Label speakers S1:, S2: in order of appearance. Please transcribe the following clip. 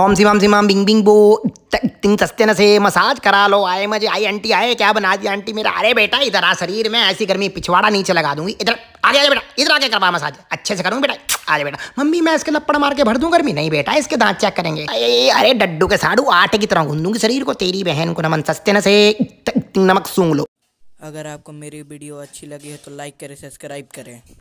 S1: ओम सिम ओम बिंग बिंग बो तिंग सस्ते से मसाज करा लो आए मजे आई आंटी आए क्या बना दिया आंटी मेरा अरे बेटा इधर आ शरीर में ऐसी गर्मी पिछवाड़ा नीचे लगा दूंगी इधर आ
S2: गया बेटा इधर आके करवा मसाज अच्छे से करूंगी बेटा आ बेटा
S1: मम्मी मैं इसके लपड़ मार के भर दूं गर्मी नहीं बेटा इसके दांत चेक करेंगे अरे डड्डू के साड़ू आटे की तरह घूम दूंगी शरीर को तेरी बहन को नमन सस्ते से नमक सूंघ लो
S3: अगर आपको मेरी वीडियो अच्छी लगी है तो लाइक करें सब्सक्राइब करें